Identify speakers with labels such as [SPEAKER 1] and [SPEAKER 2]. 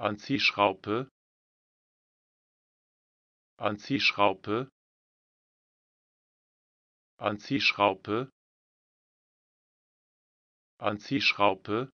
[SPEAKER 1] Anziehschraupe Anziehschraupe Anziehschraupe Anziehschraupe